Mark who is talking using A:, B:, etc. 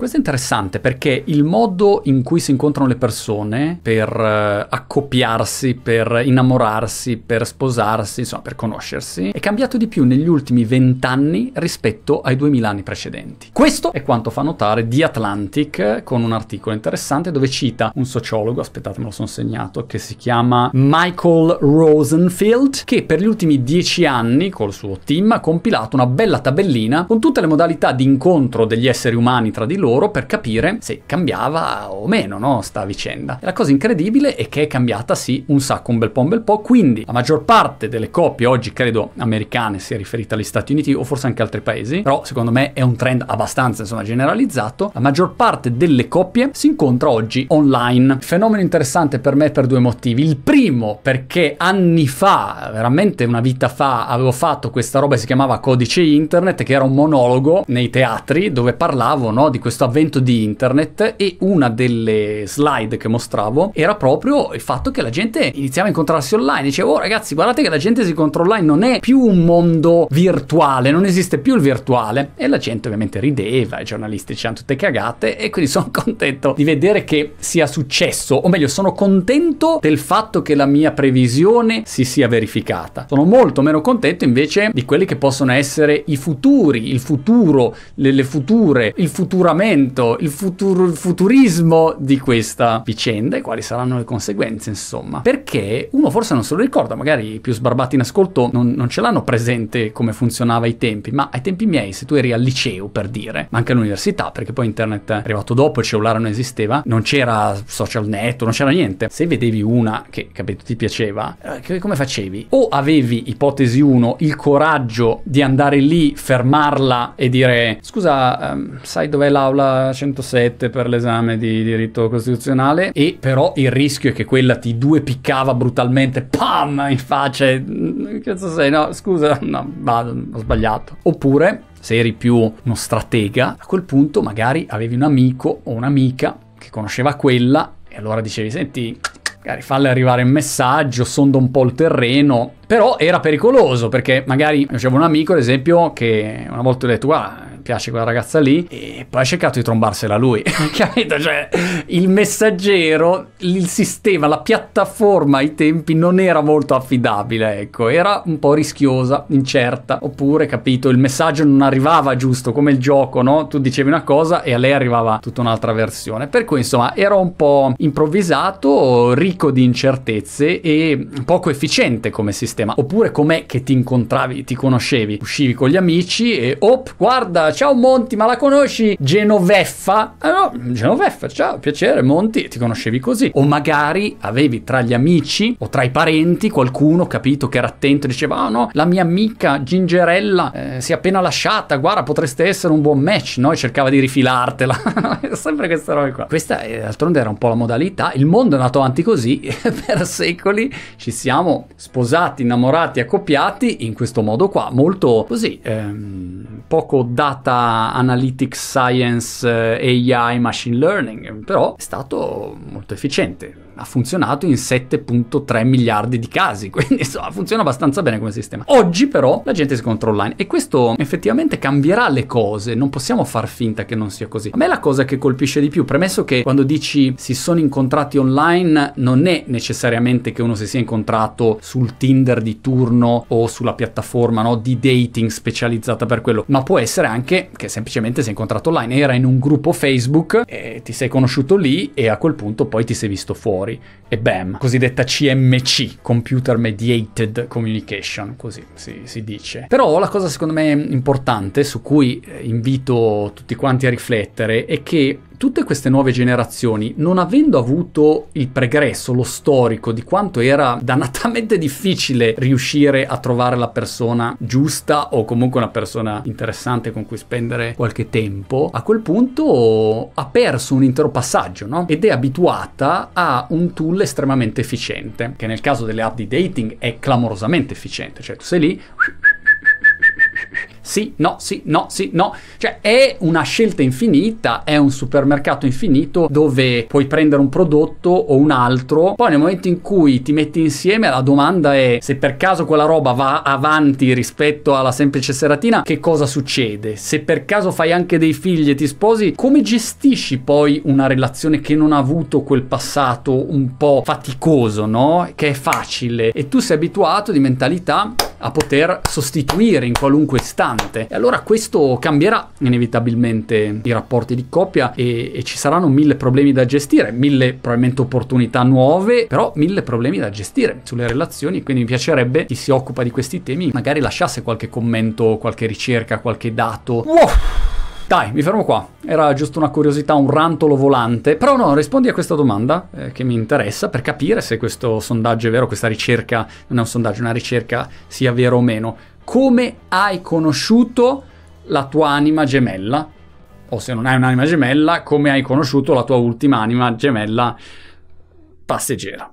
A: Questo è interessante perché il modo in cui si incontrano le persone per eh, accoppiarsi, per innamorarsi, per sposarsi, insomma per conoscersi, è cambiato di più negli ultimi vent'anni rispetto ai duemila anni precedenti. Questo è quanto fa notare The Atlantic con un articolo interessante dove cita un sociologo, aspettate me lo sono segnato, che si chiama Michael Rosenfield, che per gli ultimi dieci anni col suo team ha compilato una bella tabellina con tutte le modalità di incontro degli esseri umani tra di loro loro per capire se cambiava o meno, no, sta vicenda. E la cosa incredibile è che è cambiata sì un sacco, un bel po', un bel po', quindi la maggior parte delle coppie oggi, credo, americane, sia riferita agli Stati Uniti o forse anche altri paesi, però secondo me è un trend abbastanza, insomma, generalizzato, la maggior parte delle coppie si incontra oggi online. Fenomeno interessante per me per due motivi. Il primo perché anni fa, veramente una vita fa, avevo fatto questa roba che si chiamava Codice Internet, che era un monologo nei teatri dove parlavo, no, di questo questo avvento di internet e una delle slide che mostravo era proprio il fatto che la gente iniziava a incontrarsi online. Dicevo, oh, ragazzi, guardate che la gente si incontra online, non è più un mondo virtuale, non esiste più il virtuale. E la gente ovviamente rideva, i giornalisti c'erano tutte cagate e quindi sono contento di vedere che sia successo, o meglio, sono contento del fatto che la mia previsione si sia verificata. Sono molto meno contento invece di quelli che possono essere i futuri, il futuro, le, le future, il futuramente l'orientamento, il, futuro, il futurismo di questa vicenda e quali saranno le conseguenze, insomma. Perché uno forse non se lo ricorda, magari i più sbarbati in ascolto non, non ce l'hanno presente come funzionava ai tempi, ma ai tempi miei, se tu eri al liceo per dire, ma anche all'università, perché poi internet è arrivato dopo, il cellulare non esisteva, non c'era social network, non c'era niente. Se vedevi una che, capito, ti piaceva, eh, come facevi? O avevi, ipotesi 1, il coraggio di andare lì, fermarla e dire, scusa, um, sai dov'è la aula 107 per l'esame di diritto costituzionale e però il rischio è che quella T2 piccava brutalmente, pam, in faccia. Mm, che cazzo sei? No, scusa, no, ho sbagliato. Oppure, se eri più uno stratega, a quel punto magari avevi un amico o un'amica che conosceva quella e allora dicevi, senti, magari falle arrivare un messaggio, sonda un po' il terreno. Però era pericoloso perché magari c'era un amico, ad esempio, che una volta ho detto, guarda, piace quella ragazza lì e poi ha cercato di trombarsela lui, capito? Cioè il messaggero, il sistema, la piattaforma ai tempi non era molto affidabile, ecco, era un po' rischiosa, incerta, oppure capito, il messaggio non arrivava giusto come il gioco, no? Tu dicevi una cosa e a lei arrivava tutta un'altra versione, per cui insomma era un po' improvvisato, ricco di incertezze e poco efficiente come sistema, oppure com'è che ti incontravi, ti conoscevi, uscivi con gli amici e op, guarda ciao Monti, ma la conosci Genoveffa? Ah Genoveffa, ciao, piacere, Monti, ti conoscevi così. O magari avevi tra gli amici o tra i parenti qualcuno capito che era attento e diceva, ah oh no, la mia amica Gingerella eh, si è appena lasciata, guarda, potreste essere un buon match, no? E cercava di rifilartela. Sempre queste robe qua. Questa eh, d'altronde era un po' la modalità, il mondo è nato avanti così per secoli, ci siamo sposati, innamorati, accoppiati in questo modo qua, molto così, ehm, poco dato data analytics science eh, AI machine learning, però è stato molto efficiente ha funzionato in 7.3 miliardi di casi, quindi insomma funziona abbastanza bene come sistema. Oggi però la gente si controlla online e questo effettivamente cambierà le cose, non possiamo far finta che non sia così. A me la cosa che colpisce di più, premesso che quando dici si sono incontrati online non è necessariamente che uno si sia incontrato sul Tinder di turno o sulla piattaforma no, di dating specializzata per quello, ma può essere anche che semplicemente si è incontrato online, era in un gruppo Facebook, e ti sei conosciuto lì e a quel punto poi ti sei visto fuori fuori e BAM, cosiddetta CMC, Computer Mediated Communication, così si, si, dice. Però la cosa secondo me importante su cui invito tutti quanti a riflettere è che tutte queste nuove generazioni, non avendo avuto il pregresso, lo storico di quanto era dannatamente difficile riuscire a trovare la persona giusta o comunque una persona interessante con cui spendere qualche tempo, a quel punto ha perso un intero passaggio, no? Ed è abituata a un tool estremamente efficiente, che nel caso delle app di dating è clamorosamente efficiente, cioè tu sei lì, sì, no, sì, no, sì, no. Cioè è una scelta infinita, è un supermercato infinito dove puoi prendere un prodotto o un altro, poi nel momento in cui ti metti insieme la domanda è se per caso quella roba va avanti rispetto alla semplice seratina, che cosa succede? Se per caso fai anche dei figli e ti sposi, come gestisci poi una relazione che non ha avuto quel passato un po' faticoso, no? Che è facile e tu sei abituato di mentalità a poter sostituire in qualunque istante. E allora questo cambierà inevitabilmente i rapporti di coppia e, e ci saranno mille problemi da gestire, mille probabilmente opportunità nuove, però mille problemi da gestire sulle relazioni. Quindi mi piacerebbe chi si occupa di questi temi magari lasciasse qualche commento, qualche ricerca, qualche dato. Wow! Dai, mi fermo qua. Era giusto una curiosità, un rantolo volante. Però no, rispondi a questa domanda eh, che mi interessa per capire se questo sondaggio è vero, questa ricerca, non è un sondaggio, una ricerca sia vera o meno. Come hai conosciuto la tua anima gemella? O se non hai un'anima gemella, come hai conosciuto la tua ultima anima gemella passeggera?